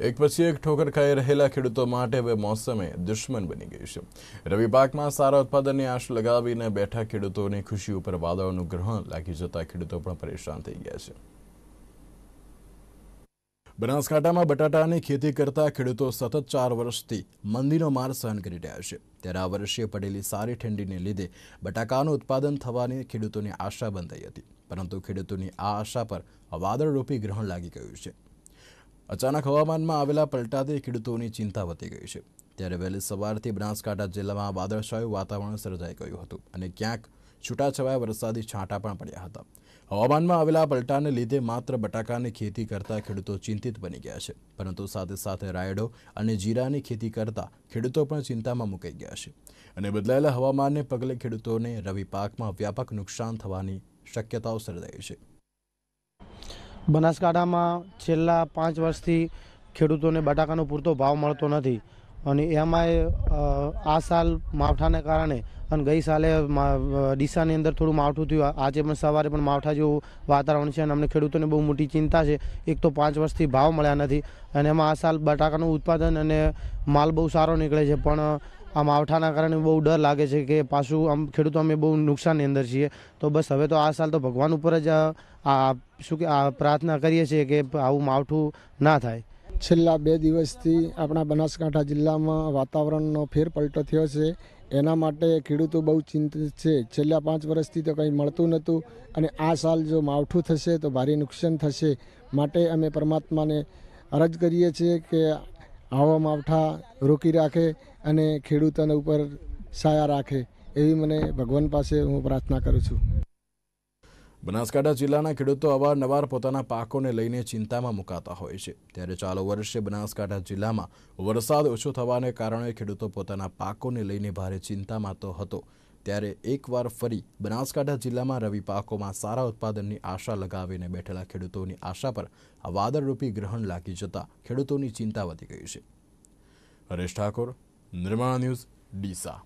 એક પછી એક ઠોકર ખાઈ રહેલા ખેડૂતો માટે હવે મોસમે દુશ્મન બની ગઈ છે રવિ પાકમાં સારા ઉત્પાદનની આશ લગાવીને બેઠા ખેડૂતોની ખુશી ઉપર વાદળોનું ગ્રહણ લાગી જતા ખેડૂતો પણ પરેશાન થઈ ગયા છે બનાસકાંઠામાં બટાટાની ખેતી કરતા ખેડૂતો સતત ચાર વર્ષથી મંદીનો માર સહન કરી રહ્યા છે ત્યારે આ વર્ષે પડેલી સારી ઠંડીને લીધે બટાકાનું ઉત્પાદન થવાની ખેડૂતોની આશા બંધાઈ હતી પરંતુ ખેડૂતોની આ આશા પર વાદળરૂપી ગ્રહણ લાગી ગયું છે અચાનક હવામાનમાં આવેલા પલટાથી ખેડૂતોની ચિંતા વધી ગઈ છે ત્યારે વહેલી સવારથી બનાસકાંઠા જિલ્લામાં વાદળછાયું વાતાવરણ સર્જાઈ ગયું હતું અને ક્યાંક છૂટાછવાયા વરસાદી છાંટા પણ પડ્યા હતા હવામાનમાં આવેલા પલટાને લીધે માત્ર બટાકાની ખેતી કરતા ખેડૂતો ચિંતિત બની ગયા છે પરંતુ સાથે સાથે રાયડો અને જીરાની ખેતી કરતા ખેડૂતો પણ ચિંતામાં મુકાઈ ગયા છે અને બદલાયેલા હવામાનને પગલે ખેડૂતોને રવિ પાકમાં વ્યાપક નુકસાન થવાની શક્યતાઓ સર્જાઈ છે બનાસકાંઠામાં છેલ્લા પાંચ વર્ષથી ખેડૂતોને બટાકાનો પૂરતો ભાવ મળતો નથી અને એમાંય આ સાલ માવઠાને કારણે અને ગઈ સાલે ડીસાની અંદર થોડું માવઠું થયું આજે પણ સવારે પણ માવઠા જેવું વાતાવરણ છે અને અમને ખેડૂતોને બહુ મોટી ચિંતા છે એક તો પાંચ વર્ષથી ભાવ મળ્યા નથી અને એમાં આ સાલ બટાકાનું ઉત્પાદન અને માલ બહુ સારો નીકળે છે પણ આ માવઠાના કારણે બહુ ડર લાગે છે કે પાછું આમ ખેડૂતો અમે બહુ નુકસાનની અંદર છીએ તો બસ હવે તો આ સાલ તો ભગવાન ઉપર જ આ શું કે આ પ્રાર્થના કરીએ છીએ કે આવું માવઠું ના થાય છેલ્લા બે દિવસથી આપણા બનાસકાંઠા જિલ્લામાં વાતાવરણનો ફેરપલટો થયો છે એના માટે ખેડૂતો બહુ ચિંતિત છે છેલ્લા પાંચ વર્ષથી તો કંઈ મળતું નહોતું અને આ સાલ જો માવઠું થશે તો ભારે નુકસાન થશે માટે અમે પરમાત્માને અરજ કરીએ છીએ કે આવા માવઠા રોકી રાખે અને ખેડૂતોને ઉપર સાયા રાખે એવી મને ભગવાન પાસે હું પ્રાર્થના કરું છું બનાસકાંઠા જિલ્લાના ખેડૂતો અવારનવાર પોતાના પાકોને લઈને ચિંતામાં મુકાતા હોય છે ત્યારે ચાલુ વર્ષે બનાસકાંઠા જિલ્લામાં વરસાદ ઓછો થવાને કારણે ખેડૂતો પોતાના પાકોને લઈને ભારે ચિંતામાં તો હતો ત્યારે એકવાર ફરી બનાસકાંઠા જિલ્લામાં રવિ પાકોમાં સારા ઉત્પાદનની આશા લગાવીને બેઠેલા ખેડૂતોની આશા પર વાદળરૂપી ગ્રહણ લાગી જતા ખેડૂતોની ચિંતા વધી ગઈ છે હરેશ ઠાકોર નિર્માણ ન્યૂઝ ડીસા